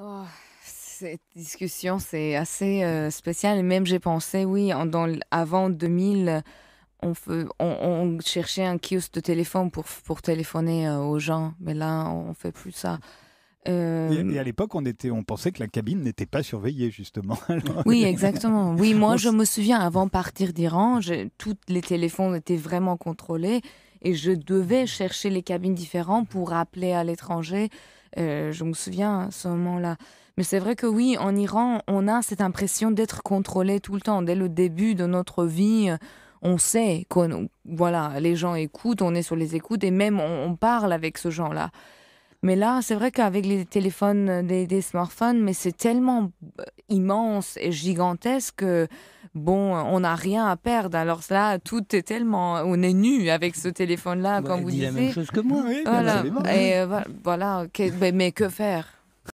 Oh, cette discussion, c'est assez euh, spécial. même, j'ai pensé, oui, dans, avant 2000, on, on, cherchait un kiosque de téléphone pour, téléphoner euh, aux gens. Mais là, on fait plus ça. Et euh, à l'époque, on, on pensait que la cabine n'était pas surveillée, justement. Oui, exactement. Oui, moi, je me souviens, avant partir d'Iran, tous les téléphones étaient vraiment contrôlés et je devais chercher les cabines différentes pour appeler à l'étranger. Euh, je me souviens à ce moment-là. Mais c'est vrai que oui, en Iran, on a cette impression d'être contrôlé tout le temps. Dès le début de notre vie, on sait que voilà, les gens écoutent, on est sur les écoutes et même on, on parle avec ce genre-là. Mais là, c'est vrai qu'avec les téléphones, euh, des, smartphones, mais c'est tellement euh, immense et gigantesque que, bon, euh, on n'a rien à perdre. Alors là, tout est tellement, on est nu avec ce téléphone-là, comme vous dites. la même chose que moi. voilà. Et voilà, mais que faire